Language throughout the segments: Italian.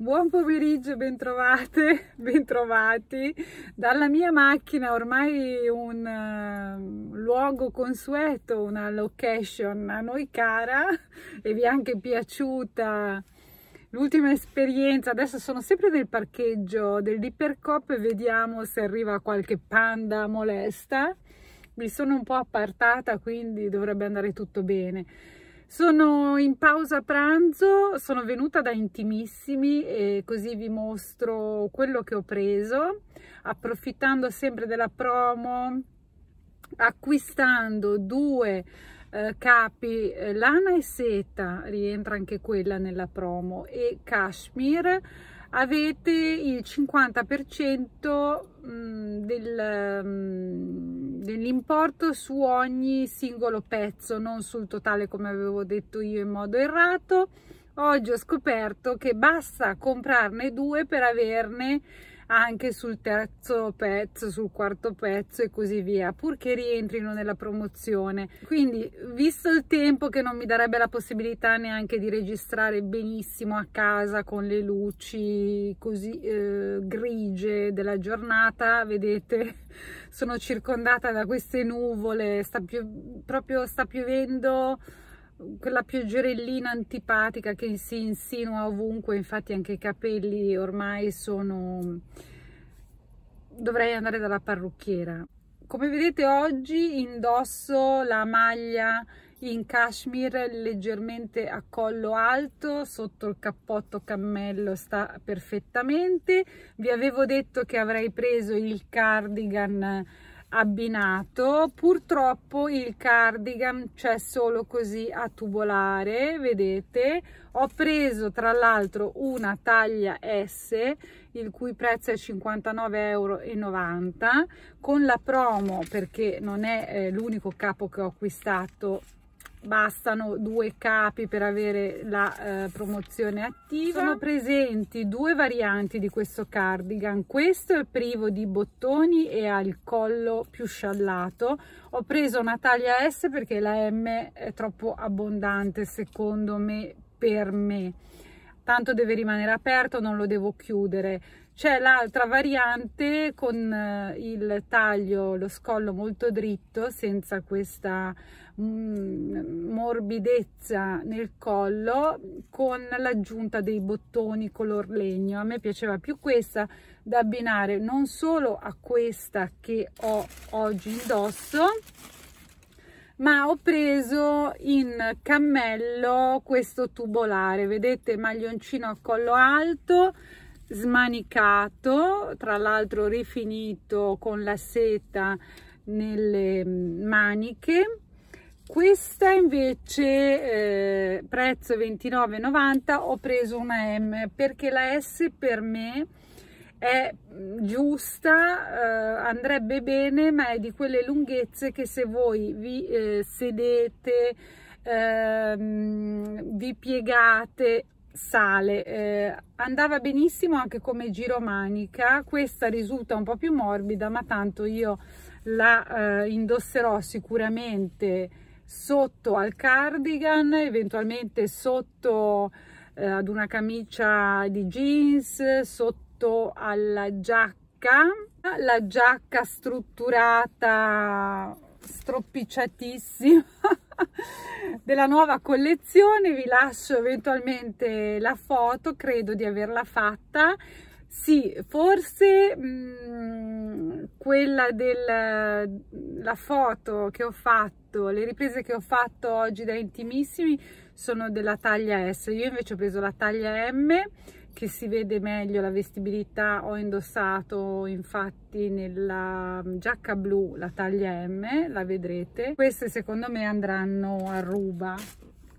Buon pomeriggio, bentrovate, bentrovati. Dalla mia macchina, ormai un uh, luogo consueto, una location a noi cara e vi è anche piaciuta l'ultima esperienza. Adesso sono sempre nel parcheggio dell'Ipercop e vediamo se arriva qualche panda molesta. Mi sono un po' appartata, quindi dovrebbe andare tutto bene sono in pausa pranzo, sono venuta da Intimissimi e così vi mostro quello che ho preso, approfittando sempre della promo, acquistando due eh, capi eh, lana e seta, rientra anche quella nella promo, e cashmere, avete il 50% mh, mm, del... Mh, mm, dell'importo su ogni singolo pezzo, non sul totale come avevo detto io in modo errato. Oggi ho scoperto che basta comprarne due per averne anche sul terzo pezzo, sul quarto pezzo e così via, purché rientrino nella promozione. Quindi, visto il tempo che non mi darebbe la possibilità neanche di registrare benissimo a casa con le luci così eh, grigie della giornata, vedete, sono circondata da queste nuvole, sta più, proprio sta piovendo quella pioggerellina antipatica che si insinua ovunque, infatti anche i capelli ormai sono... dovrei andare dalla parrucchiera. Come vedete oggi indosso la maglia in cashmere leggermente a collo alto sotto il cappotto cammello sta perfettamente vi avevo detto che avrei preso il cardigan abbinato purtroppo il cardigan c'è solo così a tubolare vedete ho preso tra l'altro una taglia S il cui prezzo è 59,90 euro con la promo perché non è eh, l'unico capo che ho acquistato bastano due capi per avere la eh, promozione attiva sono presenti due varianti di questo cardigan questo è privo di bottoni e ha il collo più sciallato ho preso una taglia S perché la M è troppo abbondante secondo me per me tanto deve rimanere aperto non lo devo chiudere c'è l'altra variante con eh, il taglio, lo scollo molto dritto, senza questa mm, morbidezza nel collo, con l'aggiunta dei bottoni color legno. A me piaceva più questa da abbinare non solo a questa che ho oggi indosso, ma ho preso in cammello questo tubolare, vedete maglioncino a collo alto, smanicato tra l'altro rifinito con la seta nelle mm, maniche questa invece eh, prezzo 29,90 ho preso una M perché la S per me è mm, giusta eh, andrebbe bene ma è di quelle lunghezze che se voi vi eh, sedete ehm, vi piegate sale eh, andava benissimo anche come giro manica questa risulta un po più morbida ma tanto io la eh, indosserò sicuramente sotto al cardigan eventualmente sotto eh, ad una camicia di jeans sotto alla giacca la giacca strutturata stroppicciatissima della nuova collezione vi lascio eventualmente la foto credo di averla fatta sì forse mh, mm, quella della foto che ho fatto le riprese che ho fatto oggi da intimissimi sono della taglia S io invece ho preso la taglia M che si vede meglio la vestibilità ho indossato infatti nella mm, giacca blu la taglia M la vedrete queste secondo me andranno a ruba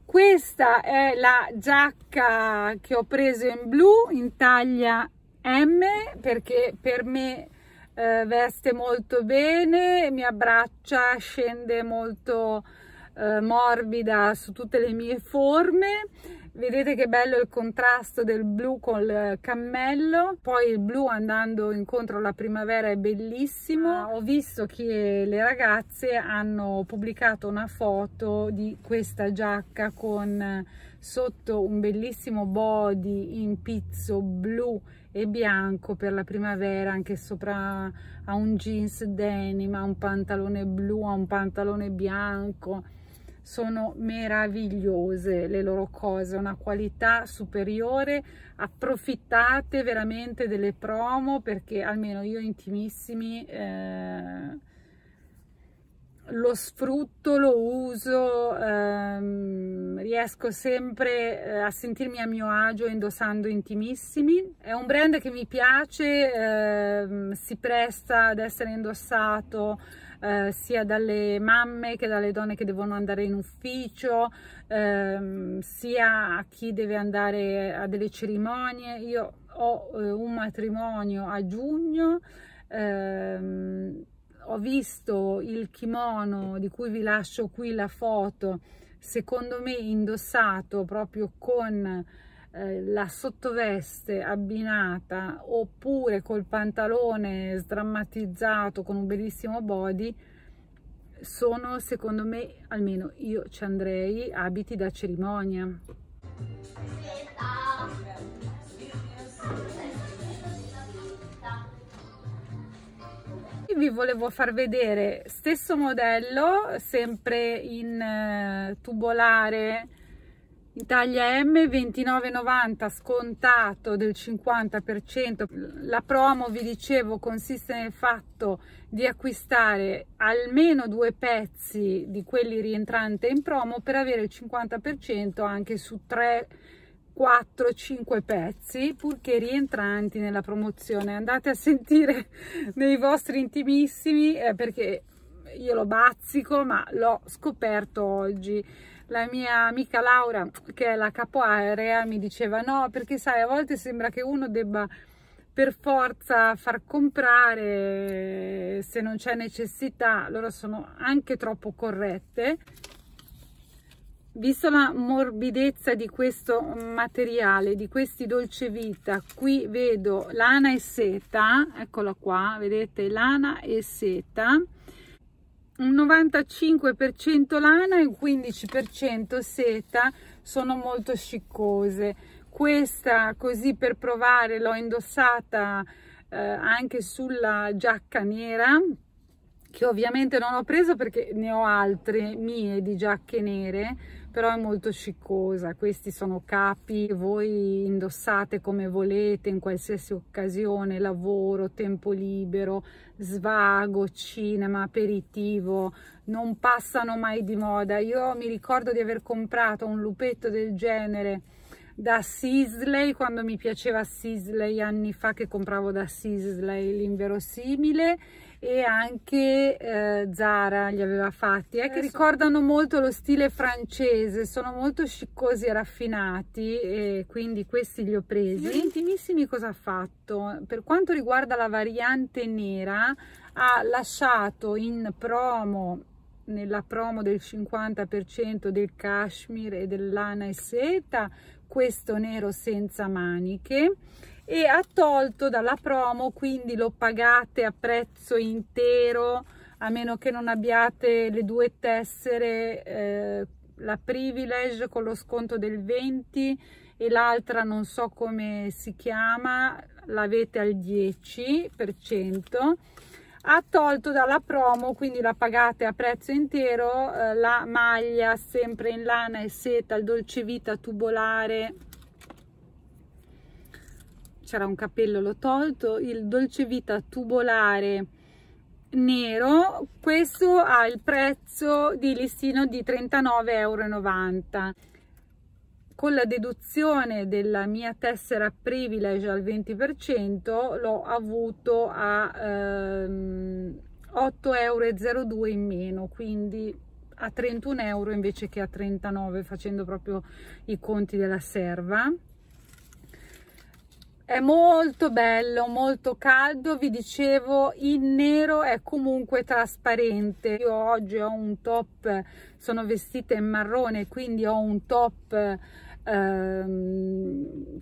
questa è la giacca che ho preso in blu in taglia M perché per me eh, veste molto bene mi abbraccia scende molto eh, morbida su tutte le mie forme vedete che bello il contrasto del blu col eh, cammello poi il blu andando incontro alla primavera è bellissimo ah. ho visto che le ragazze hanno pubblicato una foto di questa giacca con eh, sotto un bellissimo body in pizzo blu e bianco per la primavera anche sopra a un jeans denim a un pantalone blu a un pantalone bianco sono meravigliose le loro cose, una qualità superiore, approfittate veramente delle promo perché almeno io intimissimi eh, lo sfrutto, lo uso, ehm, riesco sempre eh, a sentirmi a mio agio indossando intimissimi. È un brand che mi piace, ehm, si presta ad essere indossato eh, sia dalle mamme che dalle donne che devono andare in ufficio, ehm, sia a chi deve andare a delle cerimonie. Io ho eh, un matrimonio a giugno, ehm, ho visto il kimono di cui vi lascio qui la foto, secondo me indossato proprio con eh, la sottoveste abbinata oppure col pantalone sdrammatizzato con un bellissimo body sono secondo me almeno io ci andrei abiti da cerimonia vi volevo far vedere stesso modello sempre in eh, tubolare Italia M 29,90 scontato del 50%. La promo, vi dicevo, consiste nel fatto di acquistare almeno due pezzi di quelli rientranti in promo per avere il 50% anche su 3 4 5 pezzi purché rientranti nella promozione andate a sentire nei vostri intimissimi eh, perché io lo bazzico ma l'ho scoperto oggi la mia amica Laura, che è la capo area, mi diceva no, perché sai, a volte sembra che uno debba per forza far comprare se non c'è necessità, loro sono anche troppo corrette. Visto la morbidezza di questo materiale, di questi dolce vita, qui vedo lana e seta, eccola qua, vedete lana e seta, un 95% lana e un 15% seta sono molto sciccose questa così per provare l'ho indossata eh, anche sulla giacca nera che ovviamente non ho preso perché ne ho altre mie di giacche nere però è molto sciccosa questi sono capi che voi indossate come volete in qualsiasi occasione lavoro tempo libero svago cinema aperitivo non passano mai di moda io mi ricordo di aver comprato un lupetto del genere da Sisley quando mi piaceva Sisley anni fa che compravo da Sisley l'inverosimile e anche eh, Zara li aveva fatti, eh, che ricordano molto lo stile francese, sono molto sciccosi e raffinati e quindi questi li ho presi. intimissimi cosa ha fatto? Per quanto riguarda la variante nera ha lasciato in promo nella promo del 50% del cashmere e dell'ana e seta questo nero senza maniche e ha tolto dalla promo quindi lo pagate a prezzo intero a meno che non abbiate le due tessere eh, la privilege con lo sconto del 20 e l'altra non so come si chiama l'avete al 10% ha tolto dalla promo quindi la pagate a prezzo intero eh, la maglia sempre in lana e seta il dolce vita tubolare c'era un capello l'ho tolto il dolce vita tubolare nero questo ha il prezzo di listino di 39,90 euro con la deduzione della mia tessera privilege al 20% l'ho avuto a ehm, 8,02 euro in meno quindi a 31 euro invece che a 39 facendo proprio i conti della serva è molto bello molto caldo vi dicevo il nero è comunque trasparente io oggi ho un top sono vestita in marrone quindi ho un top ehm,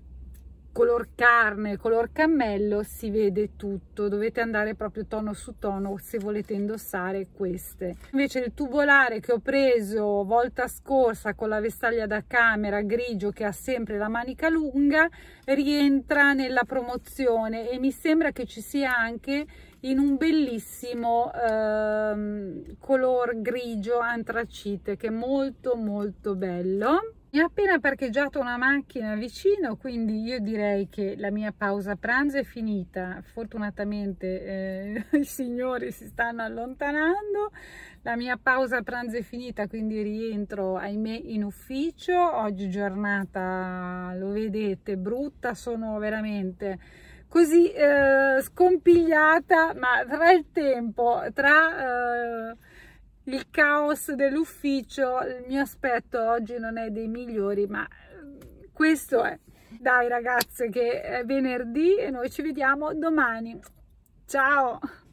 color carne, color cammello, si vede tutto. Dovete andare proprio tono su tono se volete indossare queste. Invece il tubolare che ho preso volta scorsa con la vestaglia da camera grigio che ha sempre la manica lunga rientra nella promozione e mi sembra che ci sia anche in un bellissimo ehm, color grigio antracite che è molto molto bello mi ha appena parcheggiato una macchina vicino, quindi io direi che la mia pausa pranzo è finita. Fortunatamente eh, i signori si stanno allontanando. La mia pausa pranzo è finita, quindi rientro ahimè in ufficio. Oggi giornata, lo vedete, brutta, sono veramente così eh, scompigliata, ma tra il tempo, tra... Eh, il caos dell'ufficio, il mio aspetto oggi non è dei migliori, ma eh, questo è. Dai ragazze che è venerdì e noi ci vediamo domani. Ciao!